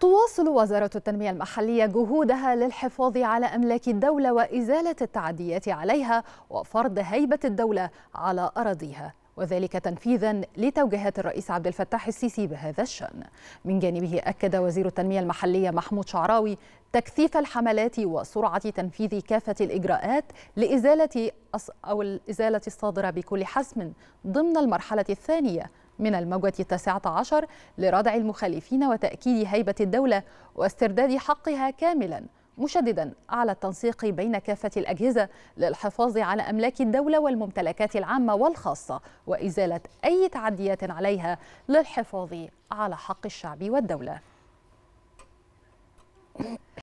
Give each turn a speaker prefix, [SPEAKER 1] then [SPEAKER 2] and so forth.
[SPEAKER 1] تواصل وزارة التنمية المحلية جهودها للحفاظ على أملاك الدولة وإزالة التعديات عليها وفرض هيبة الدولة على أراضيها وذلك تنفيذا لتوجيهات الرئيس عبد الفتاح السيسي بهذا الشأن من جانبه أكد وزير التنمية المحلية محمود شعراوي تكثيف الحملات وسرعة تنفيذ كافة الإجراءات لإزالة أو الإزالة الصادرة بكل حسم ضمن المرحلة الثانية من الموجة التاسعة عشر لردع المخالفين وتأكيد هيبة الدولة واسترداد حقها كاملا مشددا على التنسيق بين كافة الأجهزة للحفاظ على أملاك الدولة والممتلكات العامة والخاصة وإزالة أي تعديات عليها للحفاظ على حق الشعب والدولة